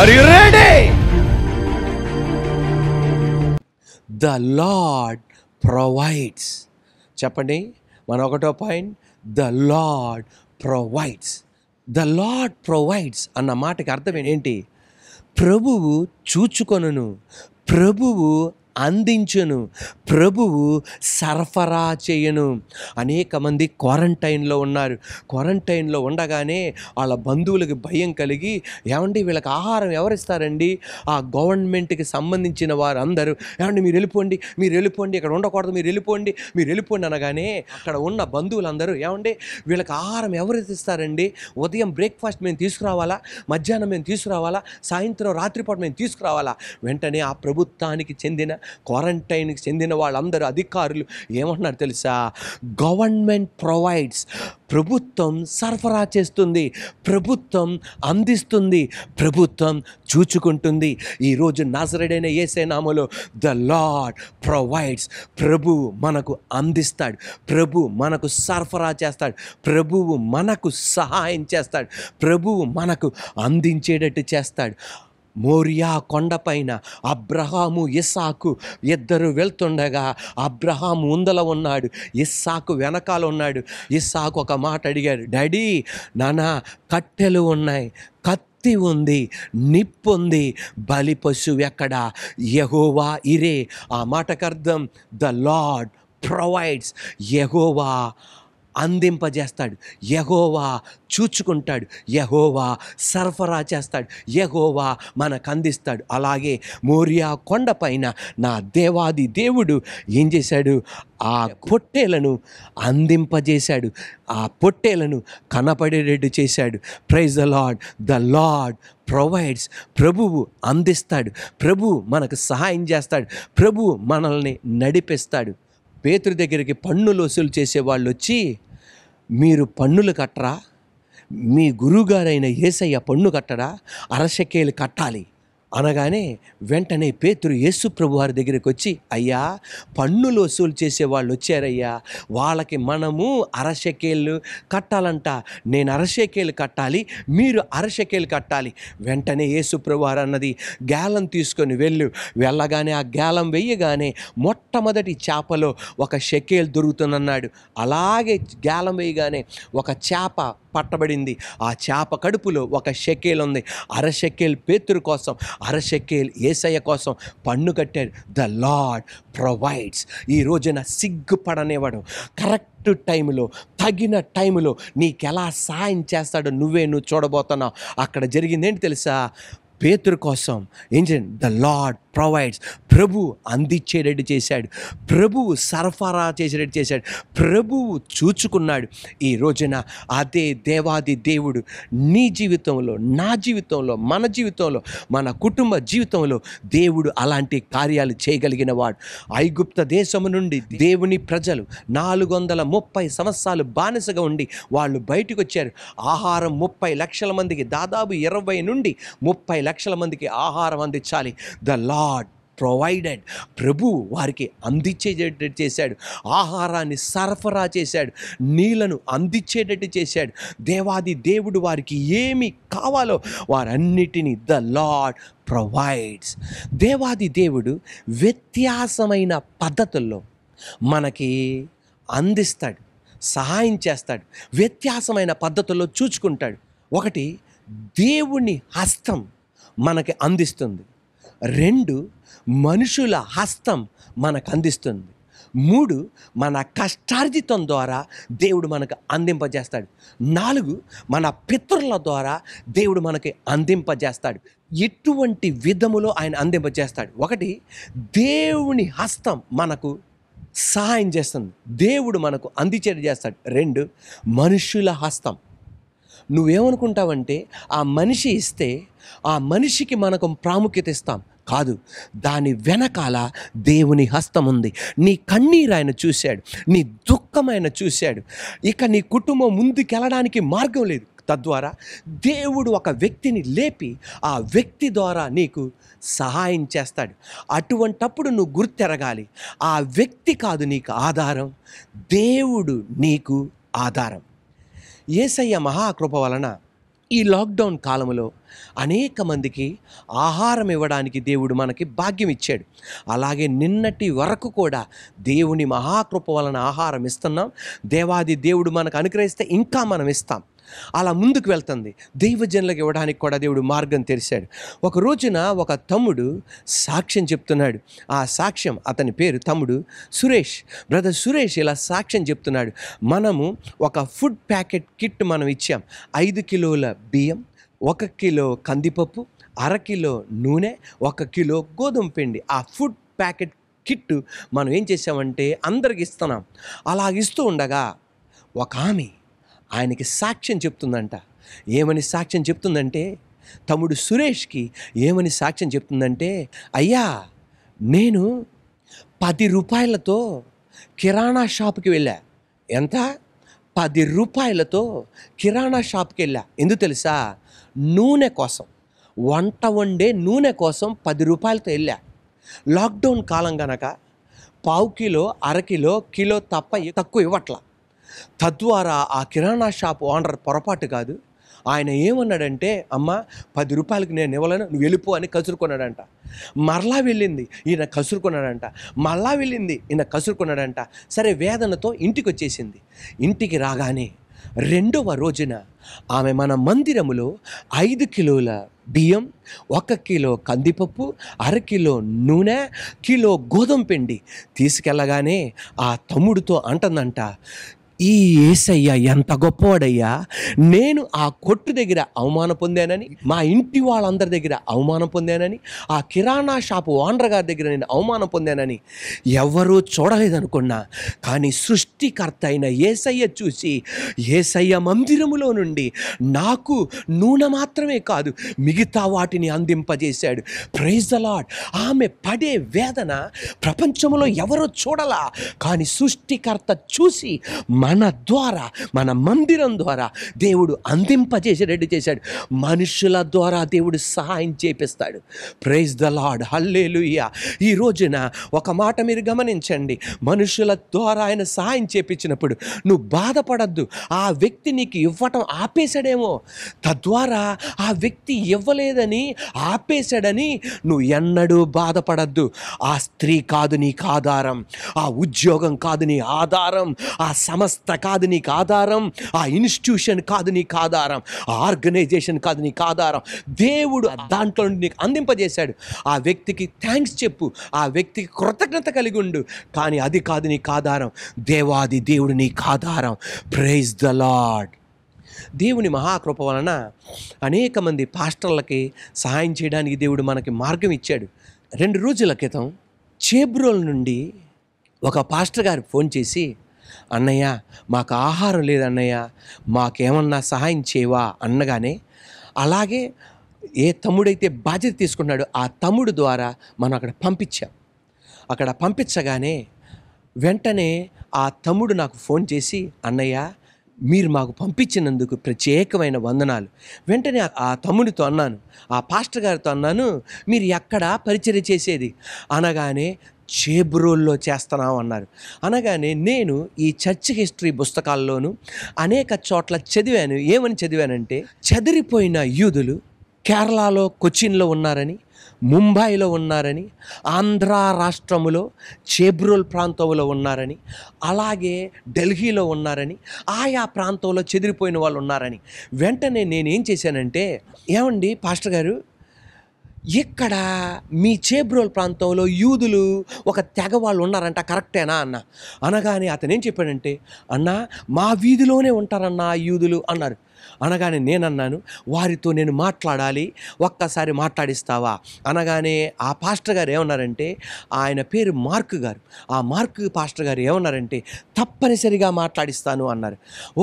are you ready the Lord provides చెప్పండి మన ఒకటో point the Lord provides the Lord provides అన్న మాటకి అర్థం ఏంటి ప్రభువు చూచుకొనును ప్రభువు అందించను ప్రభువు సరఫరా చేయను అనేక మంది క్వారంటైన్లో ఉన్నారు క్వారంటైన్లో ఉండగానే వాళ్ళ బంధువులకు భయం కలిగి ఏమండి వీళ్ళకి ఆహారం ఎవరిస్తారండి ఆ గవర్నమెంట్కి సంబంధించిన వారు అందరూ ఏమండి మీరు వెళ్ళిపోండి మీరు వెళ్ళిపోండి ఇక్కడ ఉండకూడదు మీరు వెళ్ళిపోండి మీరు వెళ్ళిపోండి అనగానే అక్కడ ఉన్న బంధువులందరూ ఏమండి వీళ్ళకి ఆహారం ఎవరు ఇస్తారండి ఉదయం బ్రేక్ఫాస్ట్ మేము తీసుకురావాలా మధ్యాహ్నం మేము తీసుకురావాలా సాయంత్రం రాత్రిపూట మేము తీసుకురావాలా వెంటనే ఆ ప్రభుత్వానికి చెందిన క్వారంటైన్కి చెందిన వాళ్ళందరూ అధికారులు ఏమంటున్నారు తెలుసా గవర్నమెంట్ ప్రొవైడ్స్ ప్రభుత్వం సరఫరా చేస్తుంది ప్రభుత్వం అందిస్తుంది ప్రభుత్వం చూచుకుంటుంది ఈరోజు నాజరడైన ఏసే నామలో ద లాడ్ ప్రొవైడ్స్ ప్రభు మనకు అందిస్తాడు ప్రభు మనకు సరఫరా చేస్తాడు ప్రభువు మనకు సహాయం చేస్తాడు ప్రభువు మనకు అందించేటట్టు చేస్తాడు మోరియా కొండపైన అబ్రహాము ఇస్సాకు ఇద్దరు వెళ్తుండగా అబ్రహాము ఉందల ఉన్నాడు ఇస్సాకు వెనకాల ఉన్నాడు ఇస్సాకు ఒక మాట అడిగాడు డాడీ నానా కట్టెలు ఉన్నాయి కత్తి ఉంది నిప్పు ఉంది బలి పశువు ఎక్కడ యహోవా ఇరే ఆ మాటకు అర్థం ద లార్డ్ ప్రొవైడ్స్ యహోవా అందింపజేస్తాడు యహోవా చూచుకుంటాడు యహోవా సరఫరా చేస్తాడు యహోవా మనకు అందిస్తాడు అలాగే మోరియా కొండపైన నా దేవాది దేవుడు ఏం చేశాడు ఆ పొట్టేలను అందింపజేశాడు ఆ పొట్టేలను కనపడేటట్టు చేశాడు praise the Lord the Lord provides ప్రభువు అందిస్తాడు ప్రభు మనకు సహాయం చేస్తాడు ప్రభు మనల్ని నడిపిస్తాడు పేతురు దగ్గరికి పన్నులు వసూలు వాళ్ళు వచ్చి మీరు పన్నులు కట్టరా మీ గురువుగారైన ఏసయ్య పన్ను కట్టడా అరశకేలు కట్టాలి అనగానే వెంటనే పేతురు యేసు ప్రభు వారి దగ్గరికి వచ్చి అయ్యా పన్నులు వసూలు చేసే వాళ్ళు వచ్చారయ్యా వాళ్ళకి మనము అరశకేళ్ళు కట్టాలంట నేను అరశకేళ్ళు కట్టాలి మీరు అరశకేళ్ళు కట్టాలి వెంటనే యేసు ప్రభు వారు అన్నది గ్యాలం తీసుకొని వెళ్ళు వెళ్ళగానే ఆ గ్యాలం వెయ్యగానే మొట్టమొదటి చేపలో ఒక షకేలు దొరుకుతుందన్నాడు అలాగే గ్యాలం వేయగానే ఒక చేప పట్టబడింది ఆ చేప కడుపులో ఒక షెకేల్ ఉంది అర షెకేల్ పేతురు కోసం అర షెకేల్ ఏసయ్య కోసం పన్ను కట్టారు ద లాడ్ ప్రొవైడ్స్ ఈ రోజున సిగ్గుపడనేవాడు కరెక్ట్ కరెక్ట్ టైంలో తగిన టైంలో నీకెలా సాయం చేస్తాడో నువ్వే నువ్వు చూడబోతున్నావు అక్కడ జరిగింది ఏంటి తెలుసా పేతురు కోసం ఏం చేయండి ద లాడ్ ప్రొవైడ్స్ ప్రభు అందించేటట్టు చేశాడు ప్రభువు సరఫరా చేసేటట్టు చేశాడు ప్రభువు చూచుకున్నాడు ఈ రోజున అదే దేవాది దేవుడు నీ జీవితంలో నా జీవితంలో మన జీవితంలో మన కుటుంబ జీవితంలో దేవుడు అలాంటి కార్యాలు చేయగలిగిన వాడు ఐగుప్త దేశము నుండి దేవుని ప్రజలు నాలుగు వందల ముప్పై సంవత్సరాలు బానిసగా ఉండి వాళ్ళు బయటకు వచ్చారు ఆహారం ముప్పై లక్షల మందికి దాదాపు ఇరవై నుండి ముప్పై లక్షల మందికి ఆహారం అందించాలి ద లాడ్ ప్రొవైడెడ్ ప్రభు వారికి అందించేటట్టు చేశాడు ఆహారాన్ని సరఫరా చేశాడు నీళ్లను అందించేటట్టు చేశాడు దేవాది దేవుడు వారికి ఏమి కావాలో వారన్నిటినీ ద లాడ్ ప్రొవైడ్స్ దేవాది దేవుడు వ్యత్యాసమైన పద్ధతుల్లో మనకి అందిస్తాడు సహాయం చేస్తాడు వ్యత్యాసమైన పద్ధతుల్లో చూచుకుంటాడు ఒకటి దేవుని హస్తం మనకి అందిస్తుంది రెండు మనుషుల హస్తం మనకు అందిస్తుంది మూడు మన కష్టార్జితం ద్వారా దేవుడు మనకు అందింపజేస్తాడు నాలుగు మన పితరుల ద్వారా దేవుడు మనకి అందింపజేస్తాడు ఎటువంటి విధములో ఆయన అందింపజేస్తాడు ఒకటి దేవుని హస్తం మనకు సహాయం చేస్తుంది దేవుడు మనకు అందిచేరు చేస్తాడు రెండు మనుషుల హస్తం నువ్వేమనుకుంటావంటే ఆ మనిషి ఇస్తే ఆ మనిషికి మనకు ప్రాముఖ్యత ఇస్తాం కాదు దాని వెనకాల దేవుని హస్తం ఉంది నీ కన్నీరు ఆయన చూశాడు నీ దుఃఖం ఆయన చూశాడు ఇక నీ కుటుంబం ముందుకెళ్ళడానికి మార్గం లేదు తద్వారా దేవుడు ఒక వ్యక్తిని లేపి ఆ వ్యక్తి ద్వారా నీకు సహాయం చేస్తాడు అటువంటప్పుడు నువ్వు గుర్తెరగాలి ఆ వ్యక్తి కాదు నీకు ఆధారం దేవుడు నీకు ఆధారం ఏసయ్య మహాకృప వలన ఈ లాక్డౌన్ కాలంలో అనేక మందికి ఆహారం ఇవ్వడానికి దేవుడు మనకి భాగ్యం ఇచ్చాడు అలాగే నిన్నటి వరకు కూడా దేవుని మహాకృప వలన ఆహారం ఇస్తున్నాం దేవాది దేవుడు మనకు అనుగ్రహిస్తే ఇంకా మనం ఇస్తాం అలా ముందుకు వెళ్తుంది దైవజనులకు ఇవ్వడానికి కూడా దేవుడు మార్గం తెరిశాడు ఒక రోజున ఒక తమ్ముడు సాక్ష్యం చెప్తున్నాడు ఆ సాక్ష్యం అతని పేరు తమ్ముడు సురేష్ బ్రదర్ సురేష్ ఇలా సాక్ష్యం చెప్తున్నాడు మనము ఒక ఫుడ్ ప్యాకెట్ కిట్ మనం ఇచ్చాం ఐదు కిలోల బియ్యం ఒక కిలో కందిపప్పు అర కిలో నూనె ఒక కిలో గోధుమ పిండి ఆ ఫుడ్ ప్యాకెట్ కిట్టు మనం ఏం చేసామంటే అందరికి ఇస్తున్నాం అలా ఇస్తూ ఉండగా ఒక ఆమె ఆయనకి సాక్ష్యం చెప్తుందంట ఏమని సాక్ష్యం చెప్తుందంటే తమ్ముడు సురేష్కి ఏమని సాక్ష్యం చెప్తుందంటే అయ్యా నేను పది రూపాయలతో కిరాణా షాప్కి వెళ్ళా ఎంత పది రూపాయలతో కిరాణా షాప్కి వెళ్ళా ఎందుకు తెలుసా నూనె కోసం వంట వండే నూనె కోసం పది రూపాయలతో వెళ్ళా లాక్డౌన్ కాలం గనక పావు కిలో అరకిలో కిలో తప్ప తక్కువ ఇవ్వట్లా తద్వారా ఆ కిరాణా షాప్ ఓనర్ పొరపాటు కాదు ఆయన ఏమన్నాడంటే అమ్మ పది రూపాయలకి నేను ఇవ్వలేను నువ్వు వెళ్ళిపో అని కసురుకున్నాడంట మరలా వెళ్ళింది ఈయన కసురుకున్నాడంట మరలా వెళ్ళింది ఈయన కసురుకున్నాడంట సరే వేదనతో ఇంటికి వచ్చేసింది ఇంటికి రాగానే రెండవ రోజున ఆమె మన మందిరములో ఐదు కిలోల బియ్యం ఒక కిలో కందిపప్పు అరకిలో నూనె కిలో గోధుమ పిండి తీసుకెళ్ళగానే ఆ తమ్ముడితో అంటుందంట ఈ ఏసయ్యా ఎంత గొప్పవాడయ్యా నేను ఆ కొట్టు దగ్గర అవమానం పొందానని మా ఇంటి వాళ్ళందరి దగ్గర అవమానం పొందానని ఆ కిరాణా షాపు ఓనర్ గారి దగ్గర నేను అవమానం పొందానని ఎవరూ చూడలేదనుకున్నా కానీ సృష్టికర్త అయిన ఏసయ్య చూసి ఏసయ్య మందిరములో నుండి నాకు నూనె మాత్రమే కాదు మిగతా వాటిని అందింపజేశాడు ప్రైజ్ ద ఆమె పడే వేదన ప్రపంచంలో ఎవరో చూడలా కానీ సృష్టికర్త చూసి మన ద్వారా మన మందిరం ద్వారా దేవుడు అందింపజేసేటట్టు చేశాడు మనుషుల ద్వారా దేవుడు సహాయం చేపిస్తాడు ప్రైజ్ ద లాడ్ హల్లేలుయ్య ఈ రోజున ఒక మాట మీరు గమనించండి మనుషుల ద్వారా ఆయన సహాయం చేపించినప్పుడు నువ్వు బాధపడద్దు ఆ వ్యక్తి నీకు ఇవ్వటం ఆపేశాడేమో తద్వారా ఆ వ్యక్తి ఇవ్వలేదని ఆపేశాడని నువ్వు ఎన్నడూ బాధపడద్దు ఆ స్త్రీ కాదు నీకు ఆధారం ఆ ఉద్యోగం కాదు నీ ఆధారం ఆ సమస్త సంస్థ కాదు నీకు ఆధారం ఆ ఇన్స్టిట్యూషన్ కాదు నీకు ఆధారం ఆ ఆర్గనైజేషన్ కాదు నీకు ఆధారం దేవుడు దాంట్లో నీకు అందింపజేశాడు ఆ వ్యక్తికి థ్యాంక్స్ చెప్పు ఆ వ్యక్తికి కృతజ్ఞత కలిగి ఉండు కానీ అది కాదు నీకు ఆధారం దేవాది దేవుడు నీకు ఆధారం ప్రైజ్ ద లాడ్ దేవుని మహాకృప వలన అనేక మంది పాస్టర్లకి సహాయం చేయడానికి దేవుడు మనకి మార్గం ఇచ్చాడు రెండు రోజుల క్రితం చేబ్రోల్ నుండి ఒక పాస్టర్ గారు ఫోన్ చేసి అన్నయ్య మాకు ఆహారం లేదన్నయ్య మాకేమన్నా సహాయం చేయవా అన్నగానే అలాగే ఏ తమ్ముడైతే బాధ్యత తీసుకున్నాడో ఆ తమ్ముడు ద్వారా మనం అక్కడ పంపించాం అక్కడ పంపించగానే వెంటనే ఆ తమ్ముడు నాకు ఫోన్ చేసి అన్నయ్య మీరు మాకు పంపించినందుకు ప్రత్యేకమైన వందనాలు వెంటనే ఆ తమ్ముడితో అన్నాను ఆ పాస్టర్ గారితో అన్నాను మీరు ఎక్కడ పరిచయం చేసేది అనగానే చేబ్రోల్లో చేస్తున్నాం అన్నారు అనగానే నేను ఈ చర్చ్ హిస్టరీ పుస్తకాల్లోనూ అనేక చోట్ల చదివాను ఏమని చదివానంటే చెదిరిపోయిన యూదులు కేరళలో కొచ్చిన్లో ఉన్నారని ముంబైలో ఉన్నారని ఆంధ్ర రాష్ట్రములో చేబ్రోల్ ప్రాంతంలో ఉన్నారని అలాగే ఢిల్లీలో ఉన్నారని ఆయా ప్రాంతంలో చెదిరిపోయిన వాళ్ళు ఉన్నారని వెంటనే నేనేం చేశానంటే ఏమండి పాస్టర్ గారు ఇక్కడ మీ చేబ్రోల్ ప్రాంతంలో యూదులు ఒక తెగ వాళ్ళు ఉన్నారంట కరెక్టేనా అన్న అనగానే అతను ఏం చెప్పాడంటే అన్న మా వీధిలోనే ఉంటారన్న యూదులు అన్నారు అనగానే నేనన్నాను వారితో నేను మాట్లాడాలి ఒక్కసారి మాట్లాడిస్తావా అనగానే ఆ పాస్టర్ గారు ఏమన్నారంటే ఆయన పేరు మార్క్ గారు ఆ మార్క్ పాస్టర్ గారు ఏమన్నారంటే తప్పనిసరిగా మాట్లాడిస్తాను అన్నారు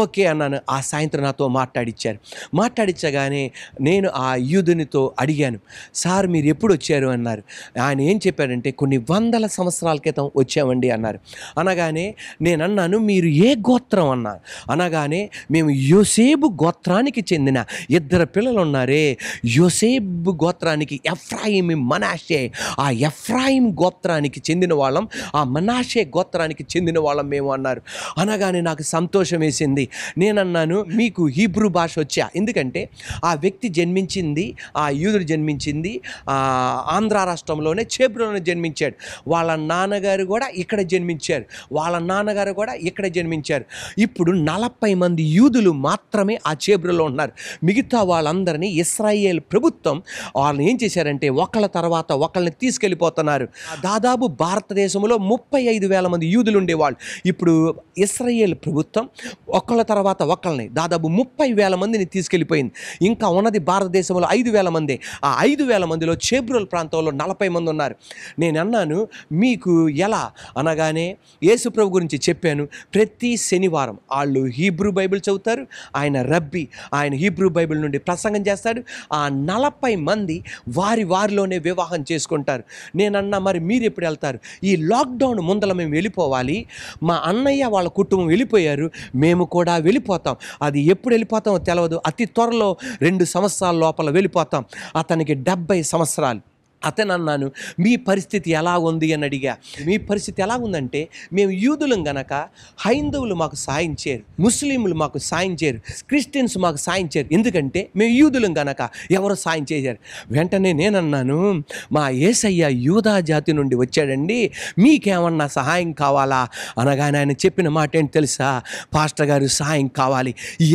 ఓకే అన్నాను ఆ సాయంత్రం నాతో మాట్లాడిచ్చారు మాట్లాడించగానే నేను ఆ యూదునితో అడిగాను సార్ మీరు ఎప్పుడు వచ్చారు అన్నారు ఆయన ఏం చెప్పారంటే కొన్ని వందల సంవత్సరాల క్రితం వచ్చామండి అన్నారు అనగానే నేను అన్నాను మీరు ఏ గోత్రం అన్నారు అనగానే మేము గో గోత్రానికి చెందిన ఇద్దరు పిల్లలు ఉన్నారే యోసేబ్ గోత్రానికి ఎఫ్రాయిం మనాషే ఆ ఎఫ్రాయిం గోత్రానికి చెందిన వాళ్ళం ఆ మనాషే గోత్రానికి చెందిన వాళ్ళం మేము అన్నారు అనగానే నాకు సంతోషం వేసింది నేనన్నాను మీకు హీబ్రూ భాష వచ్చా ఎందుకంటే ఆ వ్యక్తి జన్మించింది ఆ యూదుడు జన్మించింది ఆంధ్ర రాష్ట్రంలోనే చేబ్రులోనే జన్మించాడు వాళ్ళ నాన్నగారు కూడా ఇక్కడ జన్మించారు వాళ్ళ నాన్నగారు కూడా ఇక్కడ జన్మించారు ఇప్పుడు నలభై మంది యూదులు మాత్రమే ఆ కాచేబ్రలో ఉన్నారు మిగతా వాళ్ళందరినీ ఇస్రాయేల్ ప్రభుత్వం వాళ్ళని ఏం చేశారంటే ఒకళ్ళ తర్వాత ఒకళ్ళని తీసుకెళ్ళిపోతున్నారు దాదాపు భారతదేశంలో ముప్పై ఐదు వేల మంది యూదులు ఉండేవాళ్ళు ఇప్పుడు ఇస్రాయేల్ ప్రభుత్వం ఒకళ్ళ తర్వాత ఒకళ్ళని దాదాపు ముప్పై వేల మందిని తీసుకెళ్ళిపోయింది ఇంకా ఉన్నది భారతదేశంలో ఐదు వేల మంది ఆ ఐదు వేల మందిలో చేబ్రోల్ ప్రాంతంలో నలభై మంది ఉన్నారు నేను అన్నాను మీకు ఎలా అనగానే యేసుప్రభు గురించి చెప్పాను ప్రతి శనివారం వాళ్ళు హీబ్రూ బైబిల్ చదువుతారు ఆయన రబ్బీ ఆయన హీబ్రూ బైబిల్ నుండి ప్రసంగం చేస్తాడు ఆ నలభై మంది వారి వారిలోనే వివాహం చేసుకుంటారు నేనన్నా మరి మీరు ఎప్పుడు వెళ్తారు ఈ లాక్డౌన్ ముందల మేము వెళ్ళిపోవాలి మా అన్నయ్య వాళ్ళ కుటుంబం వెళ్ళిపోయారు మేము కూడా వెళ్ళిపోతాం అది ఎప్పుడు వెళ్ళిపోతామో తెలియదు అతి త్వరలో రెండు సంవత్సరాల లోపల వెళ్ళిపోతాం అతనికి డెబ్బై సంవత్సరాలు అతను అన్నాను మీ పరిస్థితి ఎలా ఉంది అని అడిగా మీ పరిస్థితి ఎలా ఉందంటే మేము యూదులం గనక హైందవులు మాకు సాయం చేయరు ముస్లింలు మాకు సాయం చేయరు క్రిస్టియన్స్ మాకు సాయం చేయరు ఎందుకంటే మేము యూదులం గనక ఎవరు సాయం చేశారు వెంటనే నేనన్నాను మా ఏసయ్య యూదా జాతి నుండి వచ్చాడండి మీకేమన్నా సహాయం కావాలా అనగానే ఆయన చెప్పిన మాట ఏంటి తెలుసా పాస్టర్ గారు సహాయం కావాలి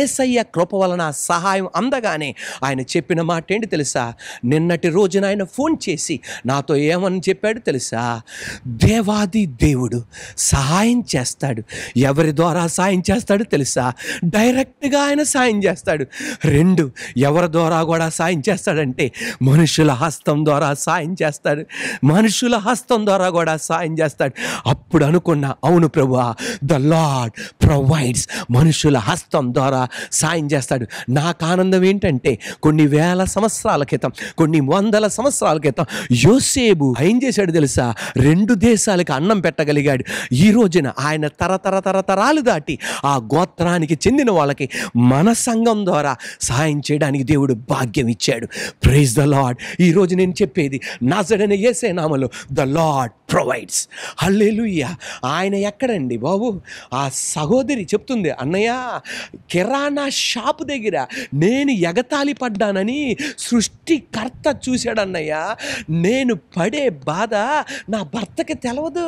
ఏసయ్య కృప వలన సహాయం అందగానే ఆయన చెప్పిన మాట ఏంటి తెలుసా నిన్నటి రోజున ఆయన ఫోన్ చేసి చేసి నాతో ఏమని చెప్పాడు తెలుసా దేవాది దేవుడు సహాయం చేస్తాడు ఎవరి ద్వారా సాయం చేస్తాడు తెలుసా డైరెక్ట్గా ఆయన సాయం చేస్తాడు రెండు ఎవరి ద్వారా కూడా సాయం చేస్తాడంటే మనుషుల హస్తం ద్వారా సాయం చేస్తాడు మనుషుల హస్తం ద్వారా కూడా సాయం చేస్తాడు అప్పుడు అనుకున్న అవును ప్రభు ద లాడ్ ప్రొవైడ్స్ మనుషుల హస్తం ద్వారా సాయం చేస్తాడు నాకు ఆనందం ఏంటంటే కొన్ని వేల సంవత్సరాల క్రితం కొన్ని వందల సంవత్సరాల క్రితం చూస్తాం యోసేబు ఏం చేశాడు తెలుసా రెండు దేశాలకు అన్నం పెట్టగలిగాడు ఈ రోజున ఆయన తరతర తరతరాలు దాటి ఆ గోత్రానికి చెందిన వాళ్ళకి మన సంఘం ద్వారా సహాయం చేయడానికి దేవుడు భాగ్యం ఇచ్చాడు ప్రైజ్ ద లాడ్ ఈరోజు నేను చెప్పేది నాజడని ఏసే నామలు ద లాడ్ ప్రొవైడ్స్ హల్లెలుయ్య ఆయన ఎక్కడండి బాబు ఆ సహోదరి చెప్తుంది అన్నయ్య కిరాణా షాప్ దగ్గర నేను ఎగతాళి పడ్డానని సృష్టికర్త చూశాడన్నయ్య నేను పడే బాధ నా భర్తకి తెలవదు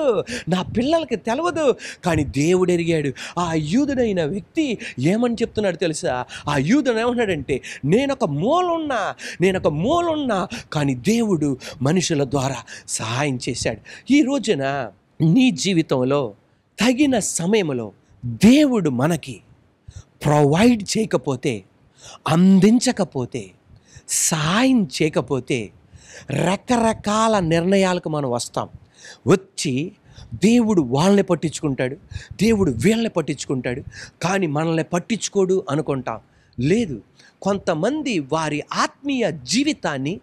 నా పిల్లలకి తెలవదు కానీ దేవుడు ఎరిగాడు ఆ యూదుడైన వ్యక్తి ఏమని చెప్తున్నాడు తెలుసా ఆ యూదుడు ఏమన్నాడంటే నేనొక మూలున్నా నేనొక మూలున్నా కానీ దేవుడు మనుషుల ద్వారా సహాయం చేశాడు ఈ రోజున నీ జీవితంలో తగిన సమయంలో దేవుడు మనకి ప్రొవైడ్ చేయకపోతే అందించకపోతే సహాయం చేయకపోతే రకరకాల నిర్ణయాలకు మనం వస్తాం వచ్చి దేవుడు వాళ్ళని పట్టించుకుంటాడు దేవుడు వీళ్ళని పట్టించుకుంటాడు కానీ మనల్ని పట్టించుకోడు అనుకుంటాం లేదు కొంతమంది వారి ఆత్మీయ జీవితాన్ని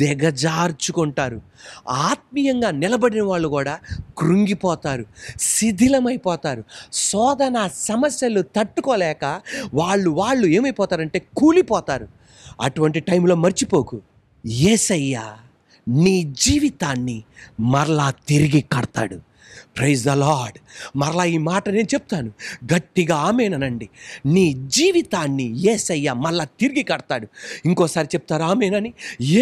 దిగజార్చుకుంటారు ఆత్మీయంగా నిలబడిన వాళ్ళు కూడా కృంగిపోతారు శిథిలమైపోతారు శోధన సమస్యలు తట్టుకోలేక వాళ్ళు వాళ్ళు ఏమైపోతారంటే కూలిపోతారు అటువంటి టైంలో మర్చిపోకు ఏసయ్యా నీ జీవితాన్ని మరలా తిరిగి కడతాడు ప్రైజ్ ద లాడ్ మరలా ఈ మాట నేను చెప్తాను గట్టిగా ఆమెనండి నీ జీవితాన్ని ఏసయ్య మళ్ళా తిరిగి కడతాడు ఇంకోసారి చెప్తారు ఆమెనని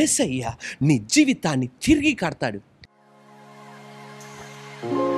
ఏసయ్య నీ జీవితాన్ని తిరిగి కడతాడు thank you